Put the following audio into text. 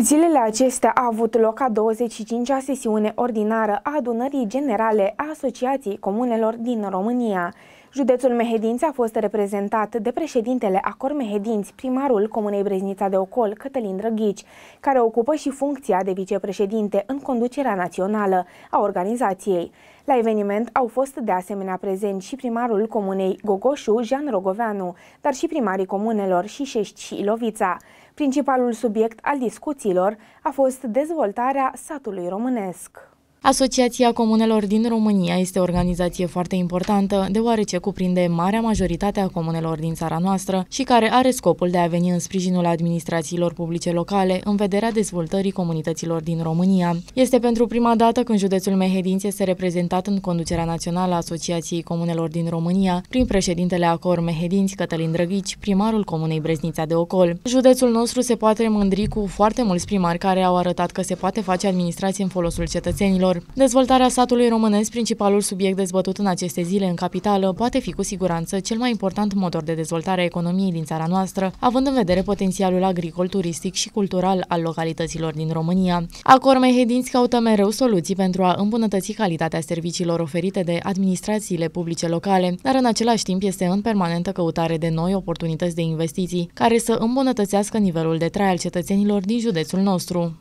Zilele acestea a avut loc a 25-a sesiune ordinară a adunării generale a Asociației Comunelor din România. Județul Mehedinți a fost reprezentat de președintele Acor Mehedinți, primarul Comunei Breznița de Ocol, Cătălin Drăghici, care ocupă și funcția de vicepreședinte în conducerea națională a organizației. La eveniment au fost de asemenea prezenți și primarul Comunei Gogoșu, Jean Rogoveanu, dar și primarii comunelor Șișești și Ilovița. Principalul subiect al discuțiilor a fost dezvoltarea satului românesc. Asociația Comunelor din România este o organizație foarte importantă, deoarece cuprinde marea majoritate a comunelor din țara noastră și care are scopul de a veni în sprijinul administrațiilor publice locale în vederea dezvoltării comunităților din România. Este pentru prima dată când județul Mehedinți este reprezentat în conducerea națională a Asociației Comunelor din România prin președintele Acor Mehedinți Cătălin Drăghici, primarul Comunei Breznița de Ocol. Județul nostru se poate mândri cu foarte mulți primari care au arătat că se poate face administrație în folosul cetățenilor oamenilor. Dezvoltarea satului românesc, principalul subiect dezbătut în aceste zile în capitală, poate fi cu siguranță cel mai important motor de dezvoltare a economiei din țara noastră, având în vedere potențialul agricol, turistic și cultural al localităților din România. Acor Mehedinți caută mereu soluții pentru a îmbunătăți calitatea serviciilor oferite de administrațiile publice locale, dar în același timp este în permanentă căutare de noi oportunități de investiții, care să îmbunătățească nivelul de trai al cetățenilor din județul nostru.